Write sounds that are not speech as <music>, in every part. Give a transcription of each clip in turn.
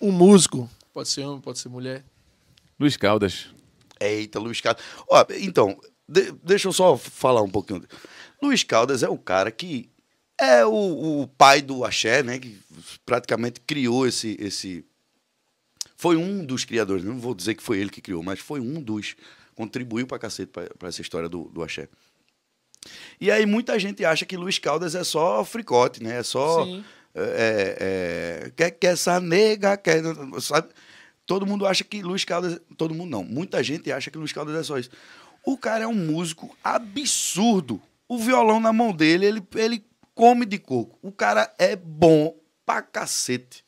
um músico, pode ser homem, pode ser mulher. Luiz Caldas. Eita, Luiz Caldas. Ó, então, de, deixa eu só falar um pouquinho. Luiz Caldas é o cara que é o, o, pai do axé, né? Que praticamente criou esse, esse. Foi um dos criadores, não vou dizer que foi ele que criou, mas foi um dos. Contribuiu pra cacete pra, pra essa história do, do axé. E aí muita gente acha que Luiz Caldas é só fricote, né? É só. Sim é, é, quer que essa nega quer. Sabe? Todo mundo acha que Luiz Caldas. Todo mundo não. Muita gente acha que Luiz Caldas é só isso. O cara é um músico absurdo. O violão na mão dele, ele, ele come de coco. O cara é bom pra cacete.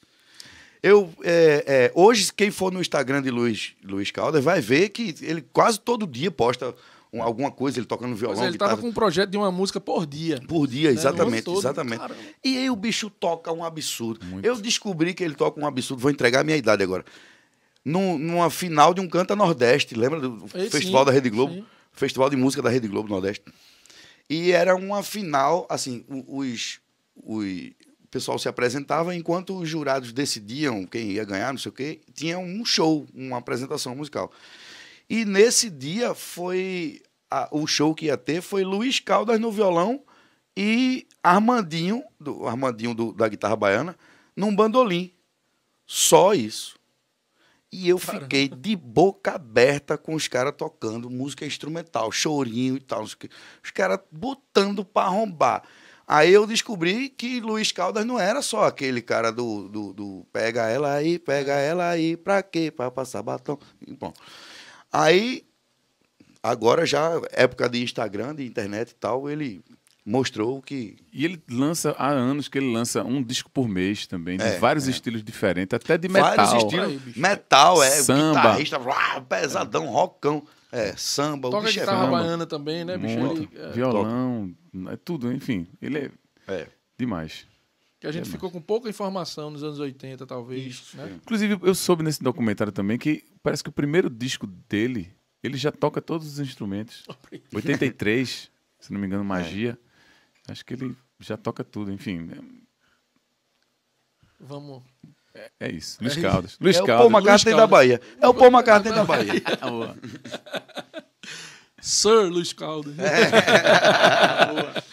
Eu, é, é, hoje, quem for no Instagram de Luiz, Luiz Caldas vai ver que ele quase todo dia posta um, alguma coisa, ele tocando violão. Mas é, ele guitarra. tava com um projeto de uma música por dia. Por dia, né? exatamente, todo, exatamente. Caramba. E aí o bicho toca um absurdo. Muito. Eu descobri que ele toca um absurdo, vou entregar a minha idade agora. Num, numa final de um Canta Nordeste, lembra do Festival sim, da Rede Globo? Sim. Festival de Música da Rede Globo Nordeste. E era uma final, assim, os, os o pessoal se apresentava, enquanto os jurados decidiam quem ia ganhar, não sei o quê, tinha um show, uma apresentação musical. E nesse dia foi a, o show que ia ter foi Luiz Caldas no violão e Armandinho, do, Armandinho do, da guitarra baiana, num bandolim. Só isso. E eu Caramba. fiquei de boca aberta com os caras tocando música instrumental, chorinho e tal. Os, os caras botando para arrombar. Aí eu descobri que Luiz Caldas não era só aquele cara do, do, do pega ela aí, pega ela aí, pra quê? Pra passar batom. Bom, aí agora já, época de Instagram, de internet e tal, ele mostrou que. E ele lança, há anos que ele lança um disco por mês também, de é, vários é. estilos diferentes, até de metal. Vários estilos. Aí, metal, é. Samba. Uau, pesadão, é. rockão. É, samba, Toca o bicho é guitarra é baiana também, né, bicho? Muito. Ele, é, Violão, é tudo, enfim. Ele é, é. demais. Que a gente ficou com pouca informação nos anos 80, talvez. Isso, né? Inclusive, eu soube nesse documentário também que parece que o primeiro disco dele ele já toca todos os instrumentos. 83, <laughs> se não me engano, magia. É. Acho que ele já toca tudo, enfim. Vamos. É, é isso. É Luiz Caldas. Luiz é o Paul McCartney da Bahia. É o Paul McCartney da Bahia. <laughs> Sir Luiz Caldas. É. <laughs> Boa.